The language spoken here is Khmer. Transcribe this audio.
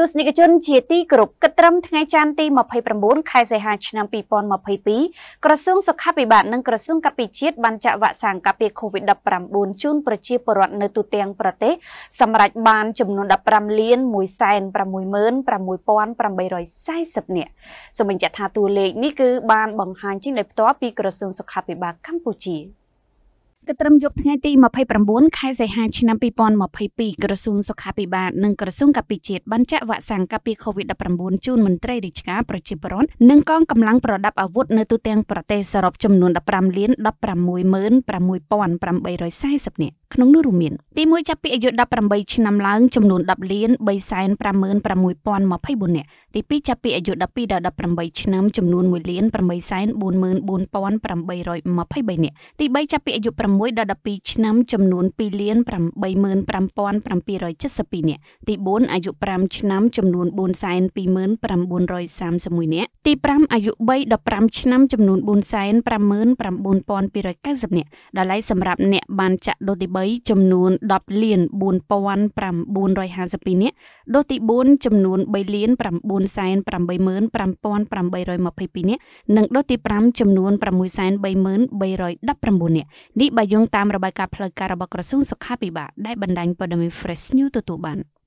ទស្សនិកជនជាទីគោរពគិតត្រឹមថ្ងៃច័ន្ទទី29ខែសីហាឆ្នាំ2022ក្រសួងសុខាភិបាលនិងក្រសួងកាពិជាតិបានចាក់វ៉ាក់សាំងការពារ COVID-19 ជូនប្រជាពលរដ្ឋនៅទូទាំងប្រទេសសម្រាប់បានចំនួន15លាន166,840នាក់សូមបញ្ជាក់ថាតួលេខនេះគឺបានបង្ហាញចេញដោយផ្ទាល់ពីក្រសួងសុខាភិបាលកម្ពុជា។កត្រឹមយប់ថ្ងៃទី29ខែសីហាឆ្នាំ2022ក្រសួងសុខាភិបាលនិងក្រសួងកាពិជាតិបានចាក់វ៉ាក់សាំងការពារ COVID-19 ជូនមន្ត្រីរាជការប្រជាពលរដ្ឋនិងកងកម្លាំងប្រដាប់អាវុធនៅទូទាំងប្រទេសសរុបចំនួន15លាន166840នាក់ក្នុងនោះរួមមានទី1ចាប់ពីអាយុ18ឆ្នាំឡើងចំនួន10លាន356,024នាក់ទី2ចាប់ពីអាយុ12ដល់18ឆ្នាំចំនួន1លាន844,823នាក់ទី3ចាប់ពីអាយុ6ដល់12ឆ្នាំចំនួន2លាន85772នាក់ទី4អាយុ5ឆ្នាំចំនួន42931នាក់ទី5អាយុ3ដល់5ឆ្នាំចំនួន459,290នាក់ដល់ឡៃសម្រាប់អ្នកបានចាក់ដូសទី3ចំនួន10លាន4952នាក់ដូសទី4ចំនួន3លាន9,85822នាក់និងដូសទី5ចំនួន6,3319នាក់នេះបើយោងតាមរបាយការណ៍ផ្លូវការរបស់ក្រសួងសុខាភិបាលដែលបណ្ដាញព័ត៌មាន Fresh News ទទួលបាន។